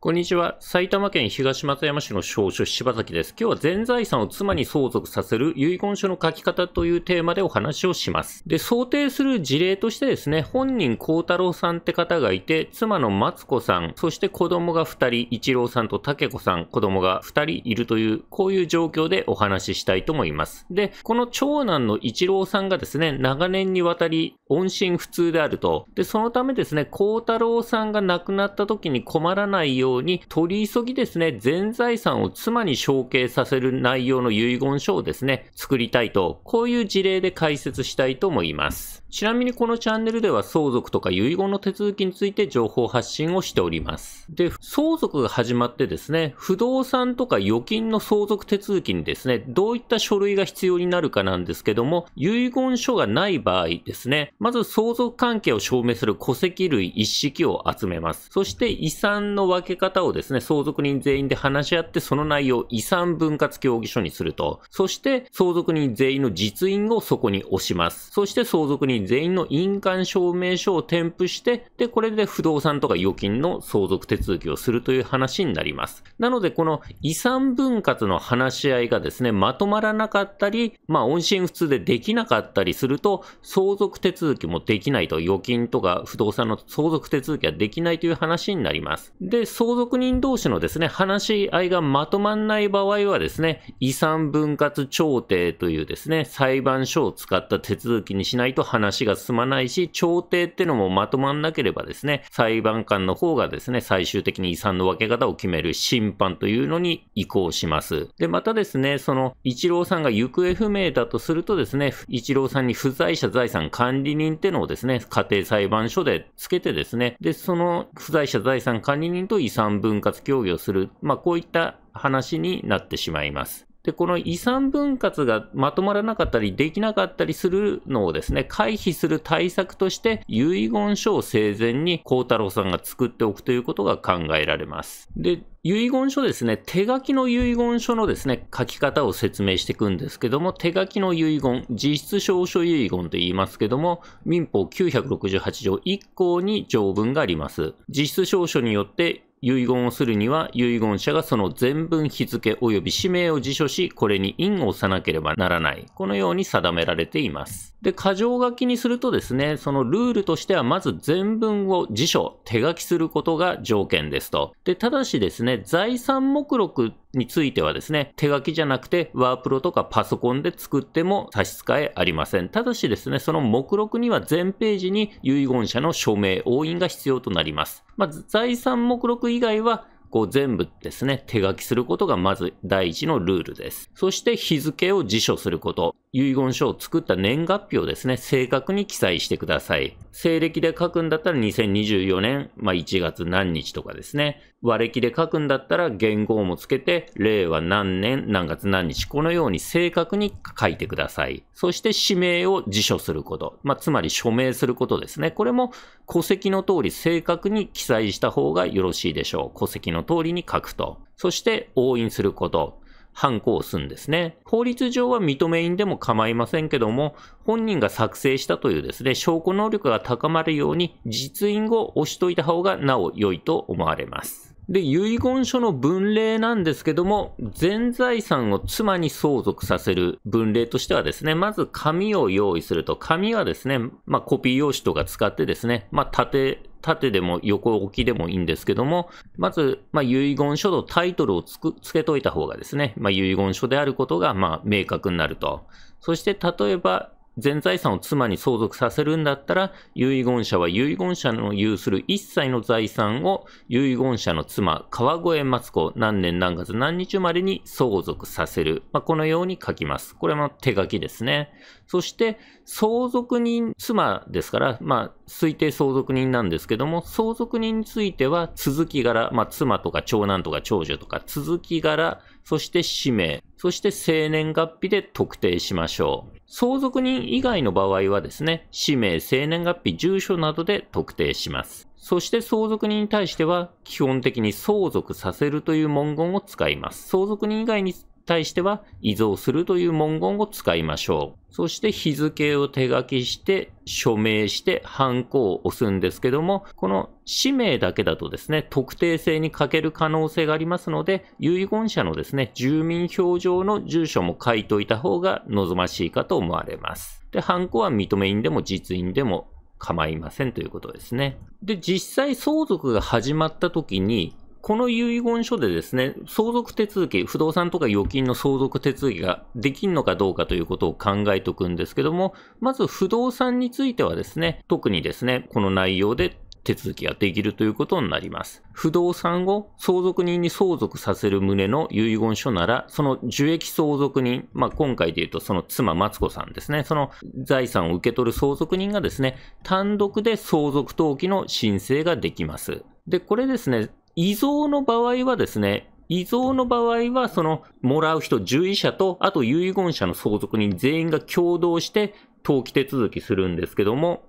こんにちは。埼玉県東松山市の少書柴崎です。今日は全財産を妻に相続させる遺言書の書き方というテーマでお話をします。で、想定する事例としてですね、本人幸太郎さんって方がいて、妻の松子さん、そして子供が2人、一郎さんと竹子さん、子供が2人いるという、こういう状況でお話ししたいと思います。で、この長男の一郎さんがですね、長年にわたり音信不通であると。で、そのためですね、幸太郎さんが亡くなった時に困らないようように、取り急ぎですね、全財産を妻に承継させる内容の遺言書をですね、作りたいと、こういう事例で解説したいと思います。ちなみにこのチャンネルでは相続とか遺言の手続きについて情報発信をしております。で、相続が始まってですね、不動産とか預金の相続手続きにですね、どういった書類が必要になるかなんですけども、遺言書がない場合ですね、まず相続関係を証明する戸籍類一式を集めます。そして遺産の分け方をですね、相続人全員で話し合って、その内容を遺産分割協議書にすると。そして、相続人全員の実印をそこに押します。そして、相続人全員の印鑑証明書を添付して、で、これで不動産とか預金の相続手続きをするという話になります。なので、この遺産分割の話し合いがですね、まとまらなかったり、まあ、音信不通でできなかったりすると、相続手続きもできないと、預金とか不動産の相続手続きはできないという話になります。で、相相続人同士のですね、話し合いがまとまんない場合はですね、遺産分割調停というですね、裁判所を使った手続きにしないと話が進まないし、調停ってのもまとまんなければですね、裁判官の方がですね、最終的に遺産の分け方を決める審判というのに移行します。で、またですね、その、一郎さんが行方不明だとするとですね、一郎さんに不在者財産管理人ってのをですね、家庭裁判所でつけてですね、で、その不在者財産管理人と遺産産分割協議をする、まあ、こういった話になってしまいます。で、この遺産分割がまとまらなかったりできなかったりするのをですね、回避する対策として遺言書を生前に孝太郎さんが作っておくということが考えられます。で、遺言書ですね、手書きの遺言書のですね、書き方を説明していくんですけども、手書きの遺言、実質証書遺言と言いますけども、民法968条1項に条文があります。実質証書によって遺言をするには、遺言者がその全文日付及び氏名を辞書し、これに印を押さなければならない。このように定められています。で、過剰書きにするとですね、そのルールとしては、まず全文を辞書、手書きすることが条件ですと。で、ただしですね、財産目録についてはですね、手書きじゃなくて、ワープロとかパソコンで作っても差し支えありません。ただしですね、その目録には全ページに遺言者の署名、押印が必要となります。まず、財産目録以外は、こう全部ですね、手書きすることがまず第一のルールです。そして日付を辞書すること。遺言書を作った年月日をですね、正確に記載してください。西暦で書くんだったら2024年、まあ、1月何日とかですね。和暦で書くんだったら元号もつけて、令和何年何月何日、このように正確に書いてください。そして指名を辞書すること。まあ、つまり署名することですね。これも戸籍の通り正確に記載した方がよろしいでしょう。戸籍の通りに書くと。そして押印すること。判子をするんですね。法律上は認め印でも構いませんけども、本人が作成したというですね、証拠能力が高まるように実印を押しといた方がなお良いと思われます。で、遺言書の文例なんですけども、全財産を妻に相続させる文例としてはですね、まず紙を用意すると、紙はですね、まあ、コピー用紙とか使ってですね、まあ、縦、縦でも横置きでもいいんですけども、まず、まあ、遺言書のタイトルをつく、つけといた方がですね、まあ、遺言書であることが、まあ、明確になると。そして、例えば、全財産を妻に相続させるんだったら、遺言者は遺言者の有する一切の財産を遺言者の妻、川越松子、何年何月何日までに相続させる。まあ、このように書きます。これも手書きですね。そして、相続人、妻ですから、まあ、推定相続人なんですけども、相続人については、続き柄、まあ、妻とか長男とか長女とか、続き柄、そして氏名、そして生年月日で特定しましょう。相続人以外の場合はですね、氏名、生年月日、住所などで特定します。そして相続人に対しては、基本的に相続させるという文言を使います。相続人以外に対しては偽造するという文言を使いましょう。そして日付を手書きして署名してハンコを押すんですけども、この氏名だけだとですね、特定性に欠ける可能性がありますので、遺言者のですね、住民票上の住所も書いといた方が望ましいかと思われます。で、ハンコは認め印でも実印でも構いませんということですね。で、実際相続が始まった時に、この遺言書でですね、相続手続き、不動産とか預金の相続手続きができるのかどうかということを考えておくんですけども、まず不動産についてはですね、特にですね、この内容で手続きができるということになります。不動産を相続人に相続させる旨の遺言書なら、その受益相続人、まあ、今回で言うとその妻、マツコさんですね、その財産を受け取る相続人がですね、単独で相続登記の申請ができます。で、これですね、遺贈の場合はですね、遺贈の場合は、その、もらう人、獣医者と、あと遺言者の相続人全員が共同して、登記手続きするんですけども、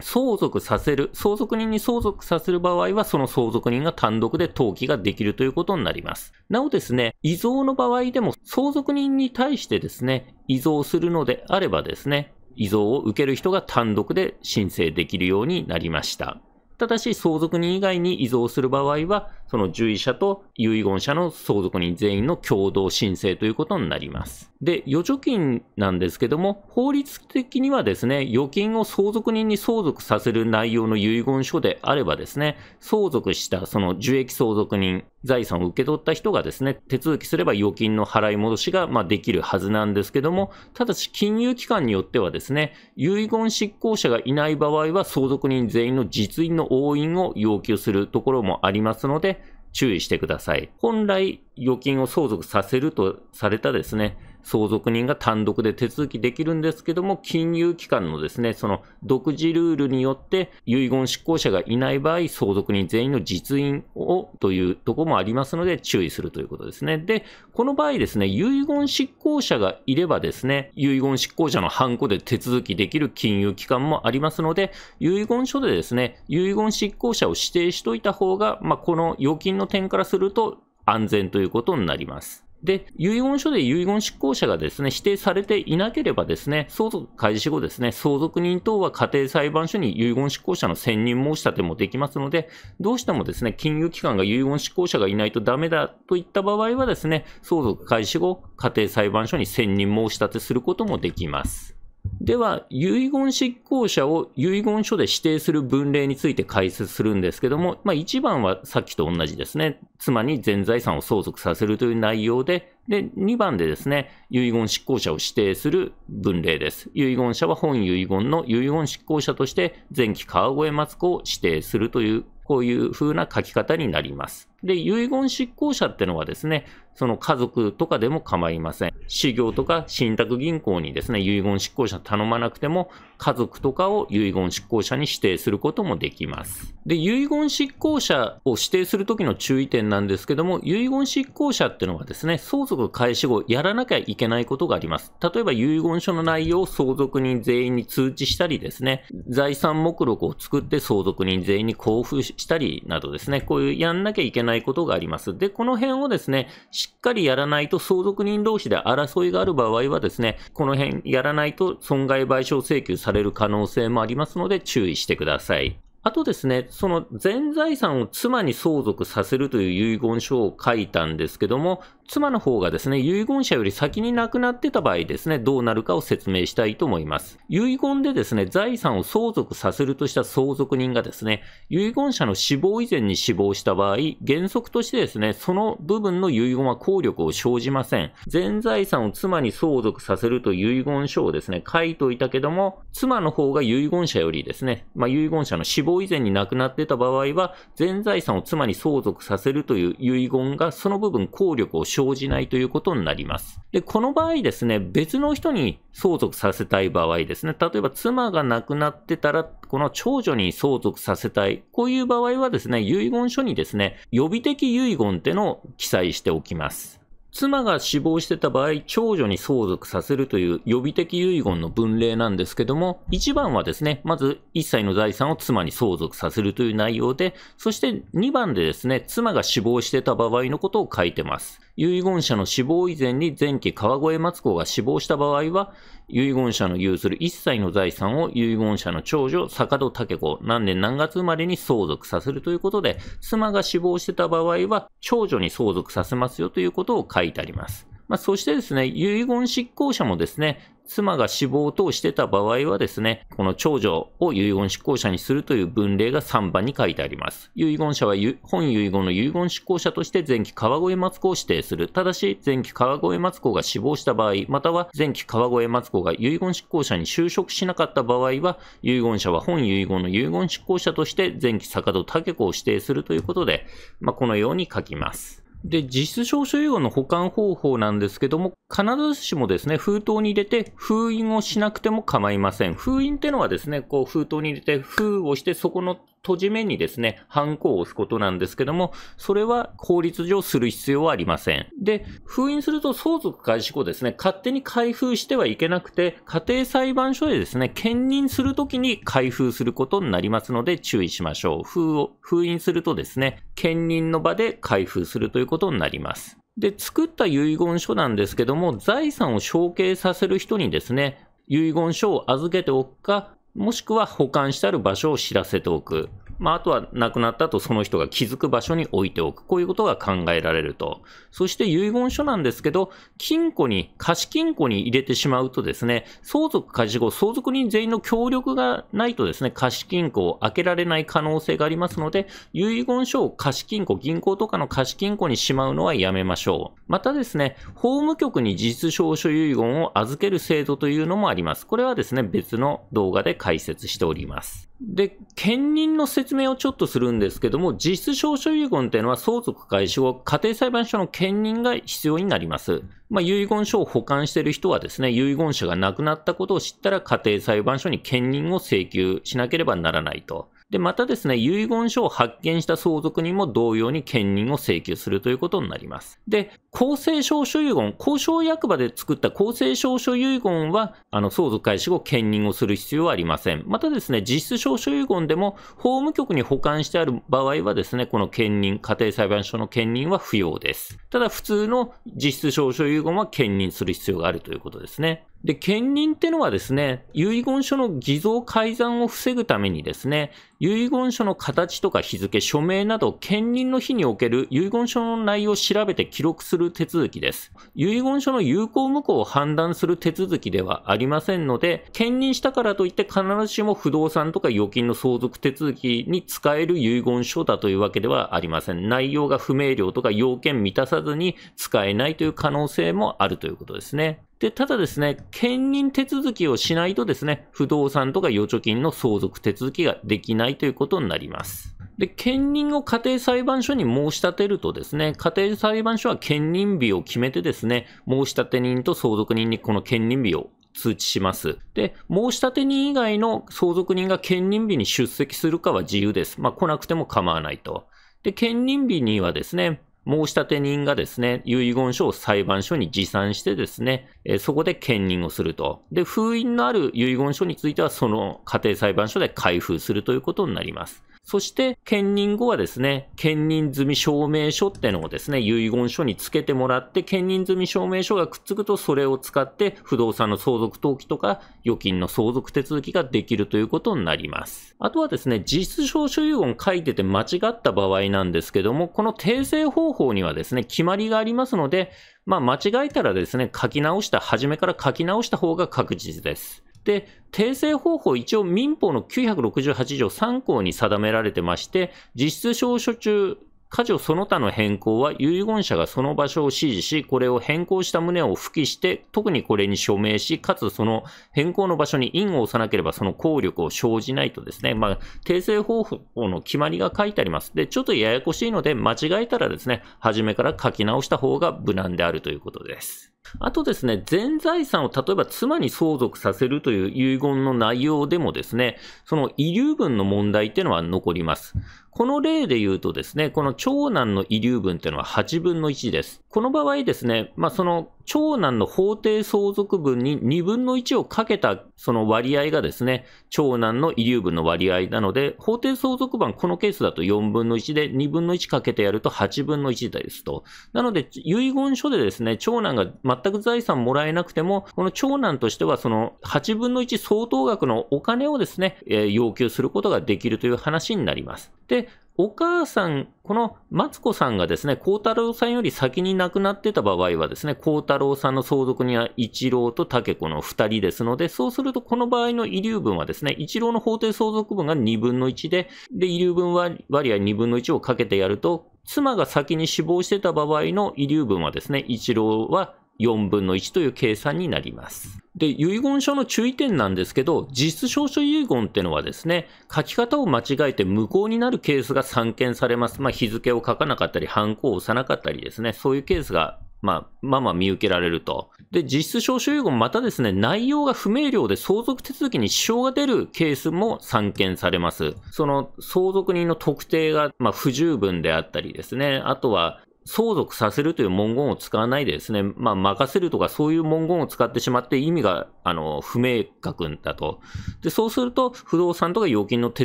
相続させる、相続人に相続させる場合は、その相続人が単独で登記ができるということになります。なおですね、遺贈の場合でも、相続人に対してですね、遺贈するのであればですね、遺贈を受ける人が単独で申請できるようになりました。ただし相続人以外に依贈する場合は、その獣医者と遺言者の相続人全員の共同申請ということになります。で、預貯金なんですけども、法律的にはですね、預金を相続人に相続させる内容の遺言書であればですね、相続したその受益相続人、財産を受け取った人がですね、手続きすれば預金の払い戻しがまできるはずなんですけども、ただし金融機関によってはですね、遺言執行者がいない場合は相続人全員の実印の押印を要求するところもありますので、注意してください。本来、預金を相続させるとされたですね、相続人が単独で手続きできるんですけども、金融機関のですね、その独自ルールによって遺言執行者がいない場合、相続人全員の実印をというとこもありますので、注意するということですね。で、この場合ですね、遺言執行者がいればですね、遺言執行者のハンコで手続きできる金融機関もありますので、遺言書でですね、遺言執行者を指定しといた方が、まあ、この預金の点からすると安全ということになります。で、遺言書で遺言執行者がですね、指定されていなければですね、相続開始後ですね、相続人等は家庭裁判所に遺言執行者の選任申し立てもできますので、どうしてもですね、金融機関が遺言執行者がいないとダメだといった場合はですね、相続開始後、家庭裁判所に選任申し立てすることもできます。では、遺言執行者を遺言書で指定する文例について解説するんですけども、まあ、1番はさっきと同じですね、妻に全財産を相続させるという内容で、で、2番でですね、遺言執行者を指定する文例です。遺言者は本遺言の遺言執行者として、前期川越松子を指定するという、こういう風な書き方になります。で、遺言執行者ってのはですね、その家族とかでも構いません。修行とか信託銀行にですね、遺言執行者頼まなくても、家族とかを遺言執行者に指定することもできます。で、遺言執行者を指定するときの注意点なんですけども、遺言執行者ってのはですね、相続開始後やらなきゃいけないことがあります。例えば遺言書の内容を相続人全員に通知したりですね、財産目録を作って相続人全員に交付したりなどですね、こういうやんなきゃいけないないことがあります。で、この辺をですね、しっかりやらないと相続人同士で争いがある場合はですね、この辺やらないと損害賠償請求される可能性もありますので注意してください。あとですね、その全財産を妻に相続させるという遺言書を書いたんですけども、妻の方がですね、遺言者より先に亡くなってた場合ですね、どうなるかを説明したいと思います。遺言でですね、財産を相続させるとした相続人がですね、遺言者の死亡以前に死亡した場合、原則としてですね、その部分の遺言は効力を生じません。全財産を妻に相続させると遺言書をですね、書いといたけども、妻の方が遺言者よりですね、まあ、遺言者の死亡以前に亡くなってた場合は、全財産を妻に相続させるという遺言がその部分効力を生じ生じないということになります。で、この場合ですね、別の人に相続させたい場合ですね、例えば妻が亡くなってたら、この長女に相続させたい、こういう場合はですね、遺言書にですね、予備的遺言ってのを記載しておきます。妻が死亡してた場合、長女に相続させるという予備的遺言の分類なんですけども、1番はですね、まず1歳の財産を妻に相続させるという内容で、そして2番でですね、妻が死亡してた場合のことを書いてます。遺言者の死亡以前に前期川越松子が死亡した場合は、遺言者の有する一切の財産を遺言者の長女、坂戸武子、何年何月生まれに相続させるということで、妻が死亡してた場合は、長女に相続させますよということを書いてあります。まあ、そしてですね、遺言執行者もですね、妻が死亡等してた場合はですね、この長女を遺言執行者にするという文例が3番に書いてあります。遺言者は本遺言の遺言執行者として前期川越松子を指定する。ただし、前期川越松子が死亡した場合、または前期川越松子が遺言執行者に就職しなかった場合は、遺言者は本遺言の遺言執行者として前期坂戸武子を指定するということで、まあ、このように書きます。で、実質証書用の保管方法なんですけども、必ずしもですね、封筒に入れて封印をしなくても構いません。封印ってのはですね、こう封筒に入れて封をして、そこの閉じ目にですね、ハンコを押すことなんですけども、それは法律上する必要はありません。で、封印すると相続開始後ですね、勝手に開封してはいけなくて、家庭裁判所でですね、兼任するときに開封することになりますので注意しましょう。封を、封印するとですね、兼任の場で開封するということになります。で、作った遺言書なんですけども、財産を承継させる人にですね、遺言書を預けておくか、もしくは保管してある場所を知らせておく。まあ、あとは亡くなった後その人が気づく場所に置いておく。こういうことが考えられると。そして遺言書なんですけど、金庫に、貸金庫に入れてしまうとですね、相続家事後、相続人全員の協力がないとですね、貸金庫を開けられない可能性がありますので、遺言書を貸金庫、銀行とかの貸金庫にしまうのはやめましょう。またですね、法務局に事実証書遺言を預ける制度というのもあります。これはですね、別の動画で解説しております。で、兼任の説明をちょっとするんですけども、実質証書遺言というのは相続開始後、家庭裁判所の兼任が必要になります。まあ、遺言書を保管している人はですね、遺言者が亡くなったことを知ったら家庭裁判所に兼任を請求しなければならないと。で、またですね、遺言書を発見した相続人も同様に兼任を請求するということになります。で、公正証書遺言、公証役場で作った公正証書遺言は、あの、相続開始後兼任をする必要はありません。またですね、実質証書遺言でも、法務局に保管してある場合はですね、この兼任、家庭裁判所の兼任は不要です。ただ、普通の実質証書遺言は兼任する必要があるということですね。で、兼任ってのはですね、遺言書の偽造改ざんを防ぐためにですね、遺言書の形とか日付、署名など、兼任の日における遺言書の内容を調べて記録する手続きです。遺言書の有効無効を判断する手続きではありませんので、兼任したからといって必ずしも不動産とか預金の相続手続きに使える遺言書だというわけではありません。内容が不明瞭とか要件満たさずに使えないという可能性もあるということですね。で、ただですね、兼任手続きをしないとですね、不動産とか預貯金の相続手続きができないということになります。で、兼任を家庭裁判所に申し立てるとですね、家庭裁判所は兼任日を決めてですね、申立人と相続人にこの兼任日を通知します。で、申立人以外の相続人が兼任日に出席するかは自由です。まあ、来なくても構わないと。で、兼任日にはですね、申し立て人がですね、遺言書を裁判所に持参してですね、そこで兼任をすると。で、封印のある遺言書については、その家庭裁判所で開封するということになります。そして、兼任後はですね、兼任済み証明書っていうのをですね、遺言書につけてもらって、兼任済み証明書がくっつくと、それを使って不動産の相続登記とか、預金の相続手続きができるということになります。あとはですね、実証書遺言書いてて間違った場合なんですけども、この訂正方法にはですね、決まりがありますので、まあ、間違えたらですね、書き直した、初めから書き直した方が確実です。で、訂正方法、一応民法の968条3項に定められてまして、実質証書中、家除その他の変更は遺言者がその場所を指示し、これを変更した旨を付記して、特にこれに署名し、かつその変更の場所に印を押さなければその効力を生じないとですね、まあ、訂正方法の決まりが書いてあります。で、ちょっとややこしいので、間違えたらですね、初めから書き直した方が無難であるということです。あとですね、全財産を例えば妻に相続させるという遺言の内容でもですね、その遺留分の問題っていうのは残ります。この例で言うとですね、この長男の遺留分っていうのは8分の1です。この場合ですね、まあ、その長男の法定相続分に2分の1をかけたその割合がですね、長男の遺留分の割合なので、法定相続分、このケースだと4分の1で、2分の1かけてやると8分の1ですと。なので、遺言書でですね、長男が全く財産もらえなくても、この長男としてはその8分の1相当額のお金をですね、えー、要求することができるという話になります。で、お母さん、このマツコさんがですね、孝太郎さんより先に亡くなってた場合はですね、孝太郎さんの相続には一郎と竹子の二人ですので、そうするとこの場合の遺留分はですね、一郎の法定相続分が二分の一で、で、遺留分割合二分の一をかけてやると、妻が先に死亡してた場合の遺留分はですね、一郎は4分の1という計算になります。で、遺言書の注意点なんですけど、実質証書遺言ってのはですね、書き方を間違えて無効になるケースが散見されます。まあ、日付を書かなかったり、犯行を押さなかったりですね、そういうケースがまあ、まあまあ見受けられると。で、実質証書遺言、またですね、内容が不明瞭で相続手続きに支障が出るケースも散見されます。その相続人の特定が、まあ、不十分であったりですね、あとは相続させるという文言を使わないでですね、まあ、任せるとかそういう文言を使ってしまって意味があの不明確だと。で、そうすると不動産とか預金の手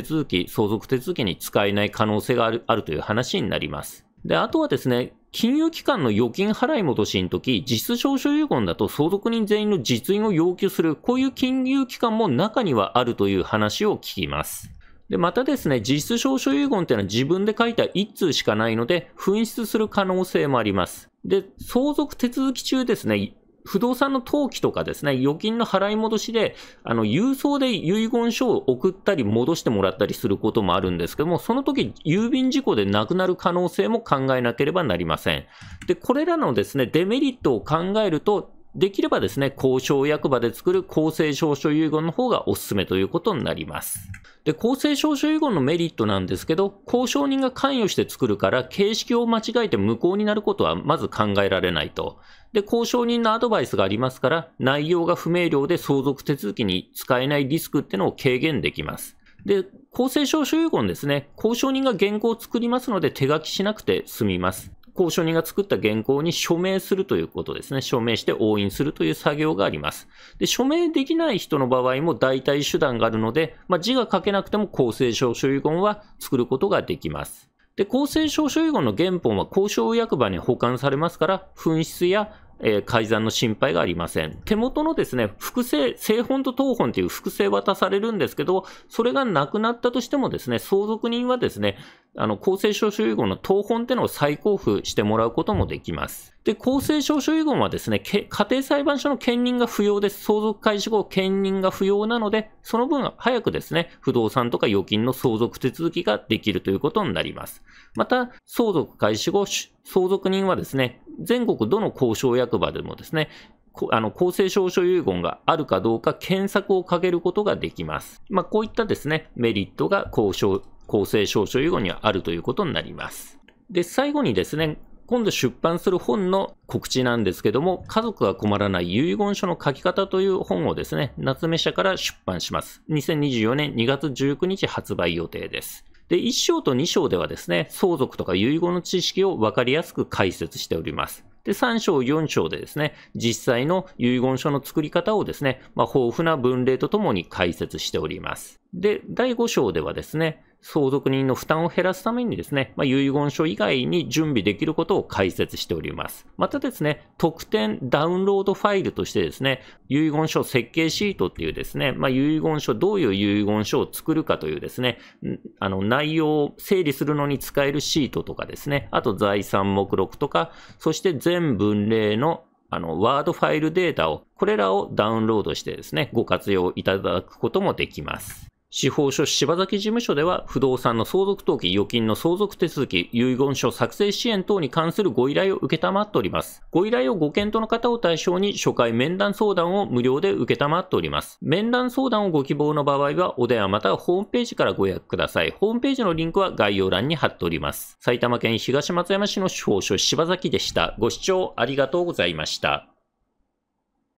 続き、相続手続きに使えない可能性があるあるという話になります。で、あとはですね、金融機関の預金払い戻しの時、実質証書遺言だと相続人全員の実印を要求する、こういう金融機関も中にはあるという話を聞きます。で、またですね、実質証書遺言っていうのは自分で書いた1通しかないので、紛失する可能性もあります。で、相続手続き中ですね、不動産の登記とかですね、預金の払い戻しで、あの、郵送で遺言書を送ったり戻してもらったりすることもあるんですけども、その時、郵便事故で亡くなる可能性も考えなければなりません。で、これらのですね、デメリットを考えると、できればですね、交渉役場で作る公正証書遺言の方がおすすめということになります。で、公正証書遺言のメリットなんですけど、交渉人が関与して作るから、形式を間違えて無効になることはまず考えられないと。で、交渉人のアドバイスがありますから、内容が不明瞭で相続手続きに使えないリスクってのを軽減できます。で、公正証書遺言ですね、交渉人が原稿を作りますので手書きしなくて済みます。公証人が作った原稿に署名するということですね。署名して押印するという作業があります。で、署名できない人の場合も代替手段があるので、まあ、字が書けなくても公正証書遺言は作ることができます。で、公正証書遺言の原本は公証役場に保管されますから、紛失やえー、改ざんの心配がありません。手元のですね、複製、製本と当本という複製渡されるんですけど、それがなくなったとしてもですね、相続人はですね、あの、公正証書遺言の当本っていうのを再交付してもらうこともできます。で、公正証書遺言はですね、家庭裁判所の兼任が不要です。相続開始後、兼任が不要なので、その分早くですね、不動産とか預金の相続手続きができるということになります。また、相続開始後、相続人はですね、全国どの交渉役場でもですね、あの公正証書遺言があるかどうか検索をかけることができます。まあ、こういったですね、メリットが公正公正証書遺言にはあるということになります。で、最後にですね、今度出版する本の告知なんですけども、家族が困らない遺言書の書き方という本をですね、夏目社から出版します。2024年2月19日発売予定です。で、1章と2章ではですね、相続とか遺言の知識を分かりやすく解説しております。で、3章、4章でですね、実際の遺言書の作り方をですね、まあ、豊富な文例とともに解説しております。で、第5章ではですね、相続人の負担を減らすためにですね、まあ、遺言書以外に準備できることを解説しております。またですね、特典ダウンロードファイルとしてですね、遺言書設計シートっていうですね、まあ、遺言書、どういう遺言書を作るかというですね、あの内容を整理するのに使えるシートとかですね、あと財産目録とか、そして全文例のあの、ワードファイルデータを、これらをダウンロードしてですね、ご活用いただくこともできます。司法書柴崎事務所では不動産の相続登記、預金の相続手続き、遺言書作成支援等に関するご依頼を受けたまっております。ご依頼をご検討の方を対象に初回面談相談を無料で受けたまっております。面談相談をご希望の場合はお電話またはホームページからご予約ください。ホームページのリンクは概要欄に貼っております。埼玉県東松山市の司法書柴崎でした。ご視聴ありがとうございました。